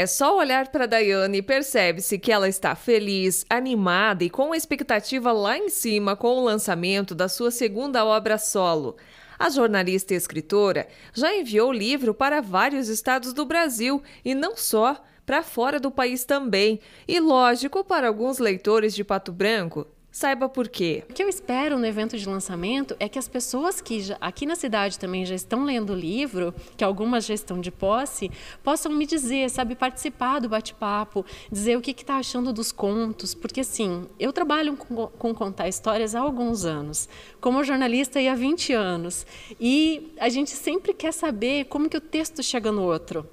É só olhar para Daiane e percebe-se que ela está feliz, animada e com expectativa lá em cima com o lançamento da sua segunda obra solo. A jornalista e escritora já enviou o livro para vários estados do Brasil e não só, para fora do país também. E lógico, para alguns leitores de Pato Branco, Saiba por quê. O que eu espero no evento de lançamento é que as pessoas que já, aqui na cidade também já estão lendo o livro, que algumas já estão de posse, possam me dizer, sabe, participar do bate-papo, dizer o que está achando dos contos, porque assim, eu trabalho com, com, contar histórias há alguns anos, como jornalista há 20 anos, e a gente sempre quer saber como que o texto chega no outro.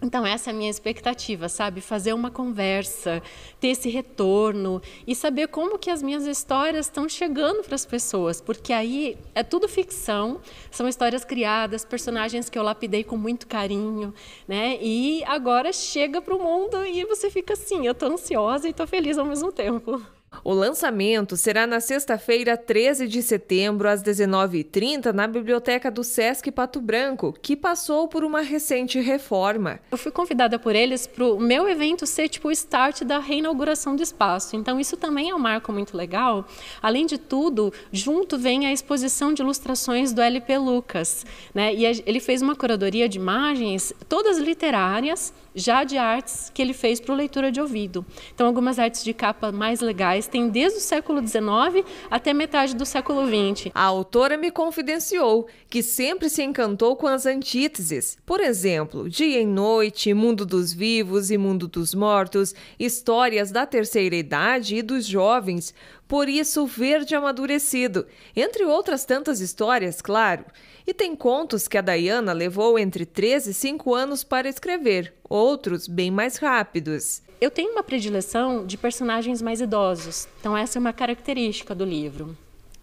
Então, essa é a minha expectativa, sabe? Fazer uma conversa, ter esse retorno e saber como que as minhas histórias estão chegando para as pessoas, porque aí é tudo ficção, são histórias criadas, personagens que eu lapidei com muito carinho, né? E agora chega para o mundo e você fica assim, eu estou ansiosa e estou feliz ao mesmo tempo. O lançamento será na sexta-feira, 13 de setembro, às 19h30, na biblioteca do Sesc Pato Branco, que passou por uma recente reforma. Eu fui convidada por eles para o meu evento ser tipo o start da reinauguração do espaço. Então, isso também é um marco muito legal. Além de tudo, junto vem a exposição de ilustrações do LP Lucas. Né? E ele fez uma curadoria de imagens, todas literárias, já de artes que ele fez para leitura de ouvido. Então, algumas artes de capa mais legais têm desde o século XIX até metade do século XX. A autora me confidenciou que sempre se encantou com as antíteses, por exemplo, Dia e Noite, Mundo dos Vivos e Mundo dos Mortos, histórias da terceira idade e dos jovens, por isso verde amadurecido, entre outras tantas histórias, claro. E tem contos que a Dayana levou entre 3 e 5 anos para escrever, outros bem mais rápidos. Eu tenho uma predileção de personagens mais idosos, então essa é uma característica do livro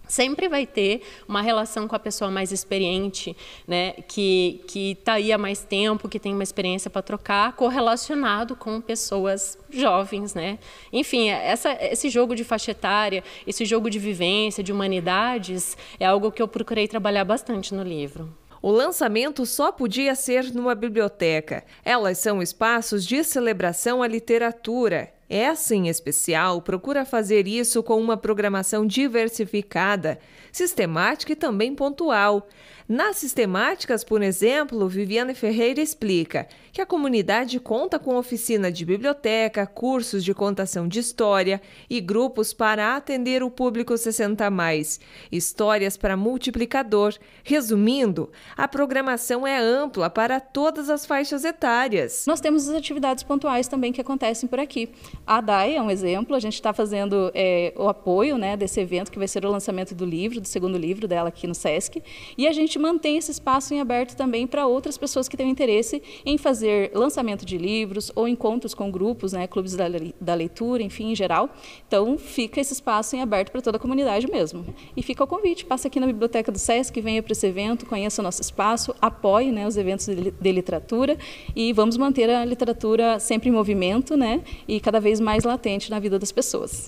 sempre vai ter uma relação com a pessoa mais experiente, né, que que está aí há mais tempo, que tem uma experiência para trocar, correlacionado com pessoas jovens, né? Enfim, essa, esse jogo de faixa etária, esse jogo de vivência, de humanidades, é algo que eu procurei trabalhar bastante no livro. O lançamento só podia ser numa biblioteca. Elas são espaços de celebração à literatura essa, é em especial, procura fazer isso com uma programação diversificada, sistemática e também pontual. Nas sistemáticas, por exemplo, Viviane Ferreira explica que a comunidade conta com oficina de biblioteca, cursos de contação de história e grupos para atender o público 60 mais, histórias para multiplicador. Resumindo, a programação é ampla para todas as faixas etárias. Nós temos as atividades pontuais também que acontecem por aqui. A DAI é um exemplo, a gente está fazendo é, o apoio né, desse evento, que vai ser o lançamento do livro, do segundo livro dela aqui no SESC, e a gente mantém esse espaço em aberto também para outras pessoas que têm interesse em fazer lançamento de livros ou encontros com grupos, né, clubes da, da leitura, enfim, em geral. Então, fica esse espaço em aberto para toda a comunidade mesmo. E fica o convite, passe aqui na Biblioteca do SESC, venha para esse evento, conheça o nosso espaço, apoie né, os eventos de, de literatura e vamos manter a literatura sempre em movimento né, e cada vez vez mais latente na vida das pessoas.